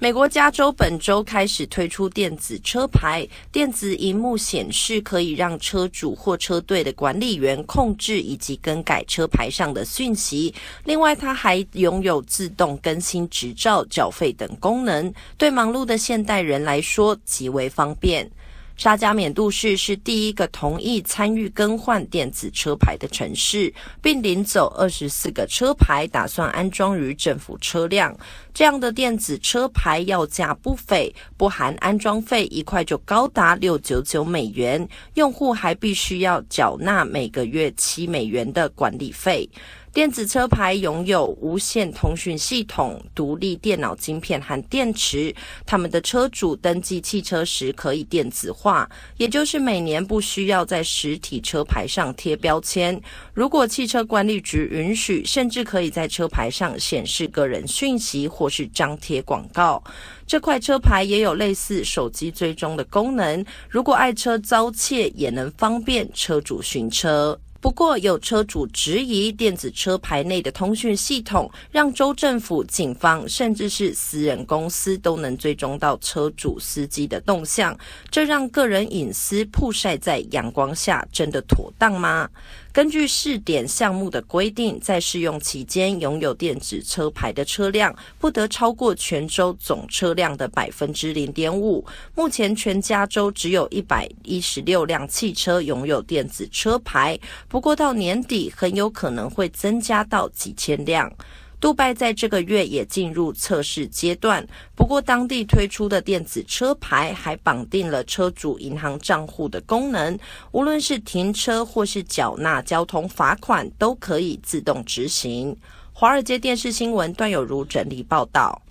美国加州本周开始推出电子车牌，电子荧幕显示可以让车主或车队的管理员控制以及更改车牌上的讯息。另外，它还拥有自动更新执照、缴费等功能，对忙碌的现代人来说极为方便。沙加缅度市是第一个同意参与更换电子车牌的城市，并领走二十四个车牌，打算安装于政府车辆。这样的电子车牌要价不菲，不含安装费一块就高达六九九美元，用户还必须要缴纳每个月七美元的管理费。电子车牌拥有无线通讯系统、独立电脑晶片和电池。他们的车主登记汽车时可以电子化，也就是每年不需要在实体车牌上贴标签。如果汽车管理局允许，甚至可以在车牌上显示个人讯息或是张贴广告。这块车牌也有类似手机追踪的功能，如果爱车遭窃，也能方便车主寻车。不过，有车主质疑电子车牌内的通讯系统，让州政府、警方，甚至是私人公司都能追踪到车主司机的动向，这让个人隐私曝晒在阳光下，真的妥当吗？根据试点项目的规定，在试用期间拥有电子车牌的车辆不得超过全州总车辆的百分之零点五。目前，全加州只有一百一十六辆汽车拥有电子车牌，不过到年底很有可能会增加到几千辆。杜拜在这个月也进入测试阶段，不过当地推出的电子车牌还绑定了车主银行账户的功能，无论是停车或是缴纳交通罚款，都可以自动执行。华尔街电视新闻段有如整理报道。